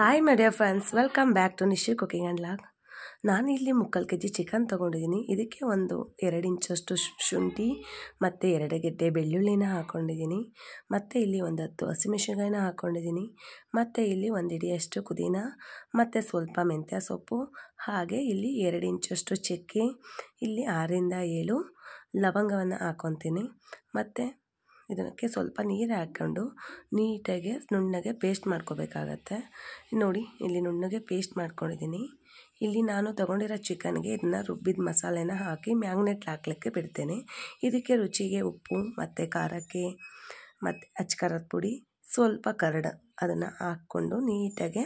hi my dear friends welcome back to Nishi cooking and log ಇಲ್ಲಿ ಮುಕ್ಕಾಲು K G chicken ತೊಗೊಂಡಿದ್ದೀನಿ ಇದಕ್ಕೆ ಒಂದು ಎರಡು ಇಂಚಷ್ಟು ಶುಂಠಿ ಮತ್ತು ಎರಡು ಗೆಡ್ಡೆ ಬೆಳ್ಳುಳ್ಳಿನ ಹಾಕ್ಕೊಂಡಿದ್ದೀನಿ ಮತ್ತು ಇಲ್ಲಿ ಒಂದು ಹತ್ತು ಹಸಿಮೆಣ್ಸಿನ್ಕಾಯಿನ ಹಾಕ್ಕೊಂಡಿದ್ದೀನಿ ಮತ್ತು ಇಲ್ಲಿ ಒಂದು ಇಡಿಯಷ್ಟು ಕುದೀನ ಮತ್ತು ಸ್ವಲ್ಪ ಮೆಂತ್ಯ ಸೊಪ್ಪು ಹಾಗೆ ಇಲ್ಲಿ ಎರಡು ಇಂಚಷ್ಟು ಚಕ್ಕೆ ಇಲ್ಲಿ ಆರರಿಂದ ಏಳು ಲವಂಗವನ್ನು ಹಾಕ್ಕೊತೀನಿ ಮತ್ತು ಇದಕ್ಕೆ ಸ್ವಲ್ಪ ನೀರು ಹಾಕ್ಕೊಂಡು ನೀಟಾಗಿ ನುಣ್ಣಗೆ ಪೇಸ್ಟ್ ಮಾಡ್ಕೋಬೇಕಾಗತ್ತೆ ನೋಡಿ ಇಲ್ಲಿ ನುಣ್ಣಗೆ ಪೇಸ್ಟ್ ಮಾಡ್ಕೊಂಡಿದ್ದೀನಿ ಇಲ್ಲಿ ನಾನು ತೊಗೊಂಡಿರೋ ಚಿಕನ್ಗೆ ಇದನ್ನ ರುಬ್ಬಿದ ಮಸಾಲೆನ ಹಾಕಿ ಮ್ಯಾಗ್ನೆಟ್ ಹಾಕ್ಲಿಕ್ಕೆ ಬಿಡ್ತೇನೆ ಇದಕ್ಕೆ ರುಚಿಗೆ ಉಪ್ಪು ಮತ್ತು ಖಾರಕ್ಕೆ ಮತ್ತು ಅಚ್ಚಕಾರದ ಪುಡಿ ಸ್ವಲ್ಪ ಕರಡ ಅದನ್ನು ಹಾಕ್ಕೊಂಡು ನೀಟಾಗೆ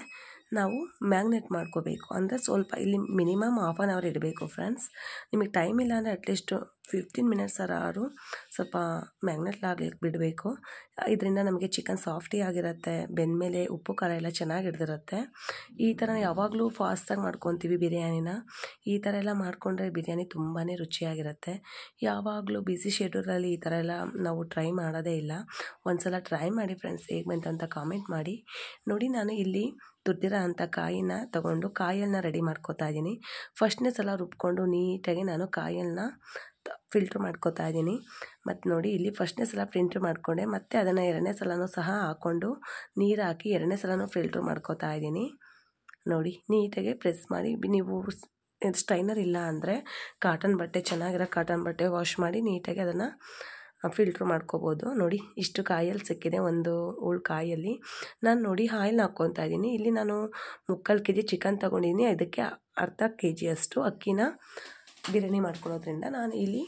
ನಾವು ಮ್ಯಾಗ್ನೆಟ್ ಮಾಡ್ಕೋಬೇಕು ಅಂದರೆ ಸ್ವಲ್ಪ ಇಲ್ಲಿ ಮಿನಿಮಮ್ ಹಾಫ್ ಆನ್ ಅವರ್ ಇಡಬೇಕು ಫ್ರೆಂಡ್ಸ್ ನಿಮಗೆ ಟೈಮ್ ಇಲ್ಲ ಅಂದರೆ ಅಟ್ಲೀಸ್ಟು ಫಿಫ್ಟೀನ್ ಮಿನಿಟ್ಸ್ ಆರು ಸ್ವಲ್ಪ ಮ್ಯಾಗ್ನೆಟ್ಲಾಗ್ಲಿಕ್ಕೆ ಬಿಡಬೇಕು ಇದರಿಂದ ನಮಗೆ ಚಿಕನ್ ಸಾಫ್ಟಿ ಆಗಿರುತ್ತೆ ಬೆಂದಮೇಲೆ ಉಪ್ಪು ಖಾರ ಎಲ್ಲ ಚೆನ್ನಾಗಿ ಹಿಡ್ದಿರುತ್ತೆ ಈ ಥರ ಯಾವಾಗಲೂ ಫಾಸ್ಟಾಗಿ ಮಾಡ್ಕೊತೀವಿ ಬಿರಿಯಾನಿನ ಈ ಥರ ಎಲ್ಲ ಮಾಡಿಕೊಂಡ್ರೆ ಬಿರಿಯಾನಿ ತುಂಬಾ ರುಚಿಯಾಗಿರುತ್ತೆ ಯಾವಾಗಲೂ ಬ್ಯುಸಿ ಶೆಡ್ಯೂಲಲ್ಲಿ ಈ ಥರ ಎಲ್ಲ ನಾವು ಟ್ರೈ ಮಾಡೋದೇ ಇಲ್ಲ ಒಂದ್ಸಲ ಟ್ರೈ ಮಾಡಿ ಫ್ರೆಂಡ್ಸ್ ಹೇಗೆ ಬಂತು ಅಂತ ಕಾಮೆಂಟ್ ಮಾಡಿ ನೋಡಿ ನಾನು ಇಲ್ಲಿ ದುಡ್ಡಿರೋ ಅಂಥ ಕಾಯಿನ ತಗೊಂಡು ಕಾಯಿಯನ್ನು ರೆಡಿ ಮಾಡ್ಕೋತಾ ಇದ್ದೀನಿ ಫಸ್ಟ್ನೇ ಸಲ ರುಬ್ಕೊಂಡು ನೀಟಾಗಿ ನಾನು ಕಾಯಿಯನ್ನು ಫಿಲ್ಟ್ರ್ ಮಾಡ್ಕೋತಾ ಇದ್ದೀನಿ ಮತ್ತು ನೋಡಿ ಇಲ್ಲಿ ಫಸ್ಟ್ನೇ ಸಲ ಪ್ರಿಂಟ್ರ್ ಮಾಡಿಕೊಂಡೆ ಮತ್ತು ಅದನ್ನು ಎರಡನೇ ಸಲನೂ ಸಹ ಹಾಕ್ಕೊಂಡು ನೀರು ಹಾಕಿ ಎರಡನೇ ಸಲನೂ ಫಿಲ್ಟ್ರ್ ಮಾಡ್ಕೋತಾ ಇದ್ದೀನಿ ನೋಡಿ ನೀಟಾಗಿ ಪ್ರೆಸ್ ಮಾಡಿ ನೀವು ಸ್ಟ್ರೈನರ್ ಇಲ್ಲ ಅಂದರೆ ಕಾಟನ್ ಬಟ್ಟೆ ಚೆನ್ನಾಗಿರೋ ಕಾಟನ್ ಬಟ್ಟೆ ವಾಶ್ ಮಾಡಿ ನೀಟಾಗಿ ಅದನ್ನು ಫಿಲ್ಟ್ರ್ ಮಾಡ್ಕೋಬೋದು ನೋಡಿ ಇಷ್ಟು ಕಾಯಲ್ಲಿ ಸಿಕ್ಕಿದೆ ಒಂದು ಉಳ್ ಕಾಯಲ್ಲಿ ನಾನು ನೋಡಿ ಆಯಿಲ್ ಹಾಕ್ಕೊತಾ ಇದ್ದೀನಿ ಇಲ್ಲಿ ನಾನು ಮುಕ್ಕಾಲು ಕೆ ಜಿ ಚಿಕನ್ ತೊಗೊಂಡಿದ್ದೀನಿ ಅದಕ್ಕೆ ಅರ್ಧ ಕೆ ಜಿಯಷ್ಟು ಅಕ್ಕಿನ ಬಿರಿಯಾನಿ ಮಾಡ್ಕೊಳ್ಳೋದ್ರಿಂದ ನಾನು ಇಲ್ಲಿ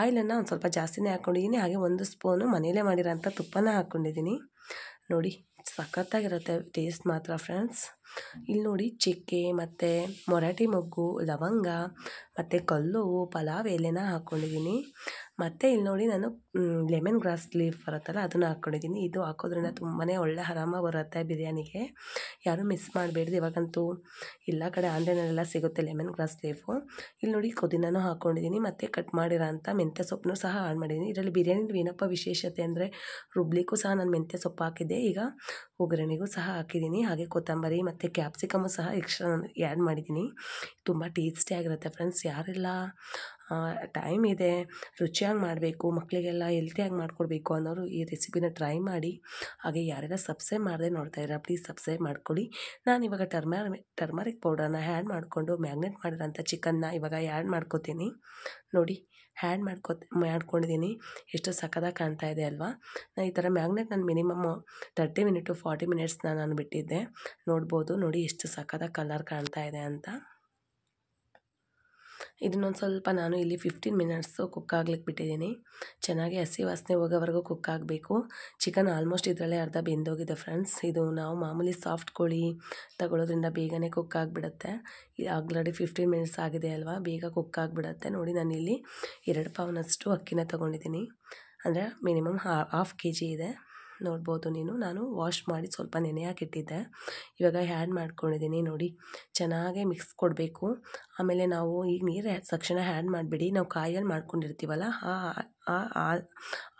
ಆಯಿಲನ್ನು ಒಂದು ಸ್ವಲ್ಪ ಜಾಸ್ತಿನೇ ಹಾಕ್ಕೊಂಡಿದ್ದೀನಿ ಹಾಗೆ ಒಂದು ಸ್ಪೂನು ಮನೆಯಲ್ಲೇ ಮಾಡಿರೋಂಥ ತುಪ್ಪನ ಹಾಕ್ಕೊಂಡಿದ್ದೀನಿ ನೋಡಿ ಸಖತ್ತಾಗಿರುತ್ತೆ ಟೇಸ್ಟ್ ಮಾತ್ರ ಫ್ರೆಂಡ್ಸ್ ಇಲ್ಲಿ ನೋಡಿ ಚಿಕ್ಕೆ ಮತ್ತು ಮೊರಾಟಿ ಮೊಗ್ಗು ಲವಂಗ ಮತ್ತು ಕಲ್ಲು ಪಲಾವ್ ಎಲೆನ ಹಾಕ್ಕೊಂಡಿದ್ದೀನಿ ಮತ್ತು ಇಲ್ಲಿ ನೋಡಿ ನಾನು ಲೆಮನ್ ಗ್ರಾಸ್ ಲೀಫ್ ಬರುತ್ತಲ್ಲ ಅದನ್ನು ಹಾಕ್ಕೊಂಡಿದ್ದೀನಿ ಇದು ಹಾಕೋದ್ರಿಂದ ತುಂಬಾ ಒಳ್ಳೆ ಆರಾಮ ಬರುತ್ತೆ ಬಿರಿಯಾನಿಗೆ ಯಾರೂ ಮಿಸ್ ಮಾಡಬೇಡ್ದು ಇವಾಗಂತೂ ಎಲ್ಲ ಕಡೆ ಆನ್ಲೈನಲ್ಲೆಲ್ಲ ಸಿಗುತ್ತೆ ಲೆಮನ್ ಗ್ರಾಸ್ ಲೀಫು ಇಲ್ಲಿ ನೋಡಿ ಕುದಿನೂ ಹಾಕ್ಕೊಂಡಿದ್ದೀನಿ ಮತ್ತು ಕಟ್ ಮಾಡಿರೋ ಮೆಂತ್ಯ ಸೊಪ್ಪನ್ನು ಸಹ ಆಡ್ ಮಾಡಿದ್ದೀನಿ ಇದರಲ್ಲಿ ಬಿರಿಯಾನಿ ಏನಪ್ಪ ವಿಶೇಷತೆ ಅಂದರೆ ರುಬ್ಲಿಕ್ಕೂ ಸಹ ನಾನು ಮೆಂತ್ಯ ಸೊಪ್ಪು ಹಾಕಿದ್ದೆ ಈಗ ಒಗ್ಗರಣೆಗೂ ಸಹ ಹಾಕಿದ್ದೀನಿ ಹಾಗೆ ಕೊತ್ತಂಬರಿ ಮತ್ತು ಕ್ಯಾಪ್ಸಿಕಮು ಸಹ ಎಕ್ಸ್ಟ್ರಾ ನಾನು ಆ್ಯಡ್ ಮಾಡಿದ್ದೀನಿ ತುಂಬ ಟೇಸ್ಟಿಯಾಗಿರುತ್ತೆ ಫ್ರೆಂಡ್ಸ್ ಯಾರೆಲ್ಲ ಟೈಮ್ ಇದೆ ರುಚಿಯಾಗಿ ಮಾಡಬೇಕು ಮಕ್ಕಳಿಗೆಲ್ಲ ಹೆಲ್ತಿಯಾಗಿ ಮಾಡಿಕೊಡ್ಬೇಕು ಅನ್ನೋರು ಈ ರೆಸಿಪಿನ ಟ್ರೈ ಮಾಡಿ ಹಾಗೆ ಯಾರೆಲ್ಲ ಸಬ್ಸ್ಕ್ರೈಬ್ ಮಾಡದೆ ನೋಡ್ತಾ ಇದ್ದಾರೆ ಪ್ಲೀಸ್ ಸಬ್ಸ್ಕ್ರೈಬ್ ಮಾಡ್ಕೊಳ್ಳಿ ನಾನು ಇವಾಗ ಟರ್ಮರ್ ಟರ್ಮರಿಕ್ ಪೌಡರ್ನ ಹ್ಯಾಡ್ ಮಾಡಿಕೊಂಡು ಮ್ಯಾಗ್ನೆಟ್ ಮಾಡಿರೋಂಥ ಚಿಕನ್ನ ಇವಾಗ ಆ್ಯಡ್ ಮಾಡ್ಕೋತೀನಿ ನೋಡಿ ಹ್ಯಾಡ್ ಮಾಡ್ಕೋ ಮಾಡ್ಕೊಂಡಿದ್ದೀನಿ ಎಷ್ಟು ಸಖತ್ತಾಗಿ ಕಾಣ್ತಾ ಇದೆ ಅಲ್ವಾ ನಾನು ಈ ಥರ ಮ್ಯಾಗ್ನೆಟ್ ನಾನು ಮಿನಿಮಮ್ ತರ್ಟಿ ಟು ಫಾರ್ಟಿ ಮಿನಿಟ್ಸ್ನ ನಾನು ಬಿಟ್ಟಿದ್ದೆ ನೋಡ್ಬೋದು ನೋಡಿ ಎಷ್ಟು ಸಖದ ಕಲರ್ ಕಾಣ್ತಾ ಇದೆ ಅಂತ ಇದನ್ನೊಂದು ಸ್ವಲ್ಪ ನಾನು ಇಲ್ಲಿ ಫಿಫ್ಟೀನ್ ಮಿನಿಟ್ಸು ಕುಕ್ ಆಗ್ಲಿಕ್ಕೆ ಬಿಟ್ಟಿದ್ದೀನಿ ಚೆನ್ನಾಗಿ ಹಸಿ ವಾಸನೆ ಹೋಗೋವರೆಗೂ ಕುಕ್ ಆಗಬೇಕು ಚಿಕನ್ ಆಲ್ಮೋಸ್ಟ್ ಇದರಲ್ಲೇ ಅರ್ಧ ಬೆಂದೋಗಿದೆ ಫ್ರೆಂಡ್ಸ್ ಇದು ನಾವು ಮಾಮೂಲಿ ಸಾಫ್ಟ್ ಕೋಳಿ ತಗೊಳ್ಳೋದ್ರಿಂದ ಬೇಗನೆ ಕುಕ್ ಆಗಿಬಿಡುತ್ತೆ ಆಲ್ರೆಡಿ ಫಿಫ್ಟೀನ್ ಮಿನಿಟ್ಸ್ ಆಗಿದೆ ಅಲ್ವಾ ಬೇಗ ಕುಕ್ ಆಗಿಬಿಡುತ್ತೆ ನೋಡಿ ಇಲ್ಲಿ ಎರಡು ಪೌನಷ್ಟು ಅಕ್ಕಿನ ತೊಗೊಂಡಿದ್ದೀನಿ ಅಂದರೆ ಮಿನಿಮಮ್ ಹಾಫ್ ಕೆ ಜಿ ಇದೆ ನೋಡ್ಬೋದು ನೀನು ನಾನು ವಾಶ್ ಮಾಡಿ ಸ್ವಲ್ಪ ನೆನೆ ಹಾಕಿಟ್ಟಿದ್ದೆ ಇವಾಗ ಹ್ಯಾಡ್ ಮಾಡ್ಕೊಂಡಿದ್ದೀನಿ ನೋಡಿ ಚೆನ್ನಾಗೆ ಮಿಕ್ಸ್ ಕೊಡಬೇಕು ಆಮೇಲೆ ನಾವು ಈಗ ನೀರು ತಕ್ಷಣ ಹ್ಯಾಡ್ ಮಾಡಿಬಿಡಿ ನಾವು ಕಾಯಲ್ಲಿ ಮಾಡ್ಕೊಂಡಿರ್ತೀವಲ್ಲ ಆ ಆ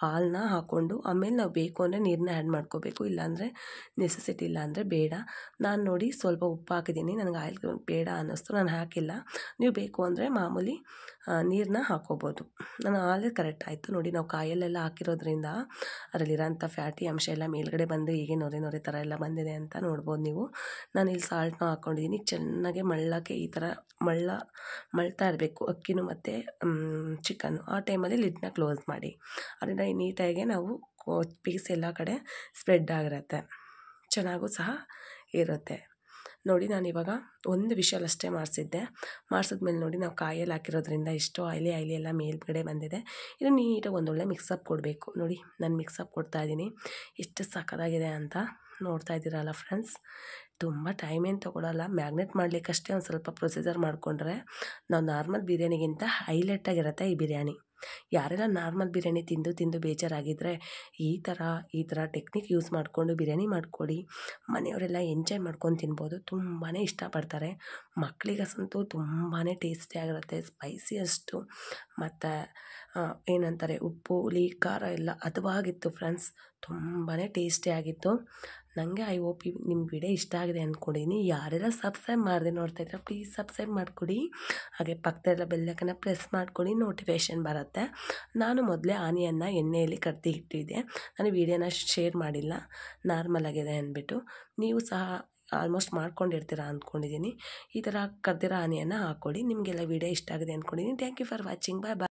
ಹಾಲನ್ನ ಹಾಕ್ಕೊಂಡು ಆಮೇಲೆ ನಾವು ಬೇಕು ಅಂದರೆ ನೀರನ್ನ ಹ್ಯಾಡ್ ಮಾಡ್ಕೋಬೇಕು ಇಲ್ಲಾಂದರೆ ನೆಸೆಸಿಟಿ ಇಲ್ಲ ಅಂದರೆ ಬೇಡ ನಾನು ನೋಡಿ ಸ್ವಲ್ಪ ಉಪ್ಪು ಹಾಕಿದ್ದೀನಿ ನನಗೆ ಆಯಿಲ್ ಬೇಡ ಅನ್ನಿಸ್ತು ನಾನು ಹಾಕಿಲ್ಲ ನೀವು ಬೇಕು ಅಂದರೆ ಮಾಮೂಲಿ ನೀರನ್ನ ಹಾಕೋಬೋದು ನಾನು ಆಗಲೇ ಕರೆಕ್ಟ್ ಆಯಿತು ನೋಡಿ ನಾವು ಕಾಯಲ್ಲೆಲ್ಲ ಹಾಕಿರೋದ್ರಿಂದ ಅದರಲ್ಲಿರೋಂಥ ಫ್ಯಾಟಿ ಅಂಶ ಎಲ್ಲ ಮೇಲ್ಗಡೆ ಬಂದು ಹೀಗೆ ನೊರೆ ನೊರೆ ಥರ ಎಲ್ಲ ಬಂದಿದೆ ಅಂತ ನೋಡ್ಬೋದು ನೀವು ನಾನು ಇಲ್ಲಿ ಸಾಲ್ಟ್ನ ಹಾಕ್ಕೊಂಡಿದ್ದೀನಿ ಚೆನ್ನಾಗಿ ಮಳ್ಳಕ್ಕೆ ಈ ಥರ ಮಳ್ಳ ಮಳ್ತಾ ಇರಬೇಕು ಅಕ್ಕಿನೂ ಮತ್ತು ಚಿಕನ್ನು ಆ ಟೈಮಲ್ಲಿ ಲಿಡ್ನ ಕ್ಲೋಸ್ ಮಾಡಿ ಅದರಿಂದ ನೀಟಾಗಿ ನಾವು ಪೀಸ್ ಎಲ್ಲ ಕಡೆ ಸ್ಪ್ರೆಡ್ ಆಗಿರುತ್ತೆ ಚೆನ್ನಾಗೂ ಸಹ ಇರುತ್ತೆ ನೋಡಿ ನಾನು ಇವಾಗ ಒಂದು ವಿಷಲ್ ಅಷ್ಟೇ ಮಾಡಿಸಿದ್ದೆ ಮಾಡಿಸಿದ್ಮೇಲೆ ನೋಡಿ ನಾವು ಕಾಯಲ್ಲಿ ಹಾಕಿರೋದ್ರಿಂದ ಇಷ್ಟು ಆಯ್ಲಿ ಆಯಿಲಿ ಎಲ್ಲ ಮೇಲ್ಗಡೆ ಬಂದಿದೆ ಇದು ನೀಟಾಗಿ ಒಂದೊಳ್ಳೆ ಮಿಕ್ಸಪ್ ಕೊಡಬೇಕು ನೋಡಿ ನಾನು ಮಿಕ್ಸಪ್ ಕೊಡ್ತಾಯಿದ್ದೀನಿ ಎಷ್ಟು ಸಕ್ಕದಾಗಿದೆ ಅಂತ ನೋಡ್ತಾ ಇದ್ದೀರಲ್ಲ ಫ್ರೆಂಡ್ಸ್ ತುಂಬ ಟೈಮ್ ಏನು ತೊಗೊಳಲ್ಲ ಮ್ಯಾಗ್ನೆಟ್ ಮಾಡಲಿಕ್ಕಷ್ಟೇ ಒಂದು ಸ್ವಲ್ಪ ಪ್ರೊಸೀಜರ್ ಮಾಡಿಕೊಂಡ್ರೆ ನಾವು ನಾರ್ಮಲ್ ಬಿರಿಯಾನಿಗಿಂತ ಹೈಲೈಟಾಗಿರುತ್ತೆ ಈ ಬಿರಿಯಾನಿ ಯಾರೆಲ್ಲ ನಾರ್ಮಲ್ ಬಿರಿಯಾನಿ ತಿಂದು ತಿಂದು ಬೇಜಾರಾಗಿದ್ದರೆ ಈ ಥರ ಈ ಥರ ಟೆಕ್ನಿಕ್ ಯೂಸ್ ಮಾಡಿಕೊಂಡು ಬಿರಿಯಾನಿ ಮಾಡಿಕೊಡಿ ಮನೆಯವರೆಲ್ಲ ಎಂಜಾಯ್ ಮಾಡ್ಕೊಂಡು ತಿನ್ಬೋದು ತುಂಬಾ ಇಷ್ಟಪಡ್ತಾರೆ ಮಕ್ಕಳಿಗಸಂತೂ ತುಂಬಾ ಟೇಸ್ಟಿಯಾಗಿರುತ್ತೆ ಅಷ್ಟು ಮತ್ತು ಏನಂತಾರೆ ಉಪ್ಪು ಹುಳಿ ಖಾರ ಎಲ್ಲ ಅದುವಾಗಿತ್ತು ಫ್ರೆಂಡ್ಸ್ ತುಂಬಾ ಟೇಸ್ಟಿಯಾಗಿತ್ತು ನನಗೆ ಐ ಹೋಪ್ ನಿಮ್ಗೆ ವಿಡಿಯೋ ಇಷ್ಟ ಆಗಿದೆ ಅಂದ್ಕೊಂಡಿನಿ ಯಾರೆಲ್ಲ ಸಬ್ಸ್ಕ್ರೈಬ್ ಮಾಡಿದೆ ನೋಡ್ತಾ ಇದ್ರೆ ಪ್ಲೀಸ್ ಸಬ್ಸ್ಕ್ರೈಬ್ ಮಾಡಿಕೊಡಿ ಹಾಗೆ ಪಕ್ಕದಲ್ಲ ಬೆಲ್ಲಕ್ಕನ್ನು ಪ್ರೆಸ್ ಮಾಡಿಕೊಡಿ ನೋಟಿಫಿಕೇಷನ್ ಬರುತ್ತೆ ನಾನು ಮೊದಲೇ ಆನಿಯನ್ನು ಎಣ್ಣೆಯಲ್ಲಿ ಕರ್ತಿ ಇಟ್ಟಿದ್ದೆ ನಾನು ವೀಡಿಯೋನ ಶೇರ್ ಮಾಡಿಲ್ಲ ನಾರ್ಮಲ್ ಆಗಿದೆ ಅಂದ್ಬಿಟ್ಟು ನೀವು ಸಹ ಆಲ್ಮೋಸ್ಟ್ ಮಾಡ್ಕೊಂಡಿರ್ತೀರಾ ಅಂದ್ಕೊಂಡಿದ್ದೀನಿ ಈ ಥರ ಕರ್ದಿರೋ ಆನೆಯನ್ನು ಹಾಕ್ಕೊಡಿ ನಿಮಗೆಲ್ಲ ವೀಡಿಯೋ ಇಷ್ಟ ಆಗಿದೆ ಅಂದ್ಕೊಂಡಿದ್ದೀನಿ thank you for watching bye bye